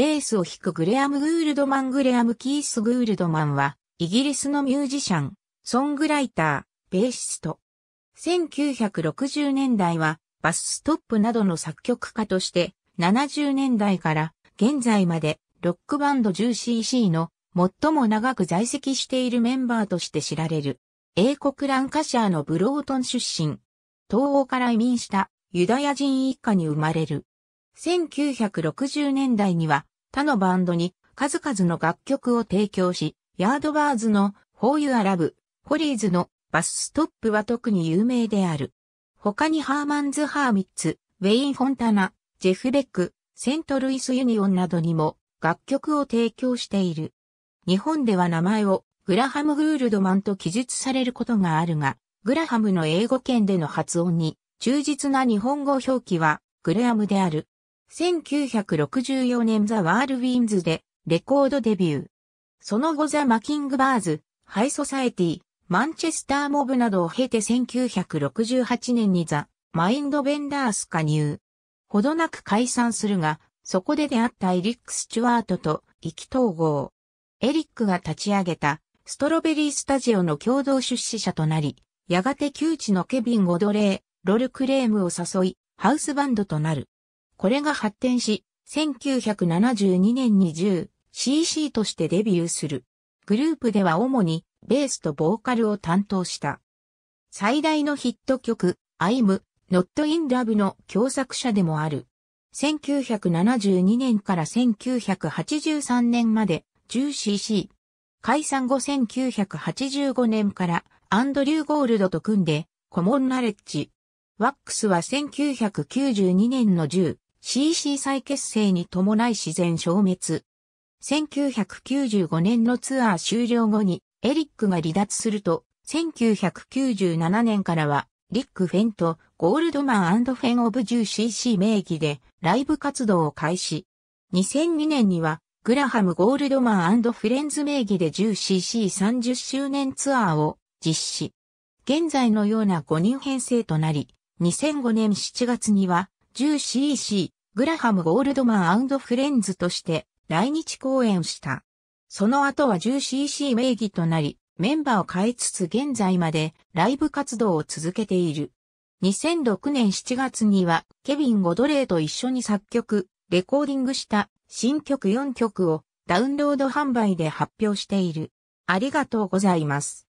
ベースを弾くグレアム・グールドマン・グレアム・キース・グールドマンは、イギリスのミュージシャン、ソングライター、ベーシスト。1960年代は、バスストップなどの作曲家として、70年代から現在まで、ロックバンド 10cc の最も長く在籍しているメンバーとして知られる。英国ランカシャーのブロートン出身。東欧から移民したユダヤ人一家に生まれる。1960年代には他のバンドに数々の楽曲を提供し、ヤードバーズのホーユアラブ、ホリーズのバスストップは特に有名である。他にハーマンズ・ハーミッツ、ウェイン・フォンタナ、ジェフ・ベック、セントルイス・ユニオンなどにも楽曲を提供している。日本では名前をグラハム・グールドマンと記述されることがあるが、グラハムの英語圏での発音に忠実な日本語表記はグレアムである。1964年ザ・ワールウィンズでレコードデビュー。その後ザ・マキングバーズ、ハイソサエティ、マンチェスターモブなどを経て1968年にザ・マインドベンダース加入。ほどなく解散するが、そこで出会ったエリック・スチュワートと意気統合。エリックが立ち上げたストロベリースタジオの共同出資者となり、やがて旧地のケビン・ゴドレー、ロル・クレームを誘い、ハウスバンドとなる。これが発展し、1972年に 10cc としてデビューする。グループでは主にベースとボーカルを担当した。最大のヒット曲、I'm Not in Love の共作者でもある。1972年から1983年まで 10cc。解散後1985年からアンドリュー・ゴールドと組んでコモンナレッジ。ワックスは1992年の10 CC 再結成に伴い自然消滅。1995年のツアー終了後にエリックが離脱すると、1997年からはリック・フェンとゴールドマンフェン・オブ・ジュー CC 名義でライブ活動を開始。2002年にはグラハム・ゴールドマンフレンズ名義でジシー・ c c 3 0周年ツアーを実施。現在のような5人編成となり、2005年7月には 10cc グラハム・ゴールドマンフレンズとして来日公演した。その後は 10cc 名義となり、メンバーを変えつつ現在までライブ活動を続けている。2006年7月にはケビン・ゴドレーと一緒に作曲、レコーディングした新曲4曲をダウンロード販売で発表している。ありがとうございます。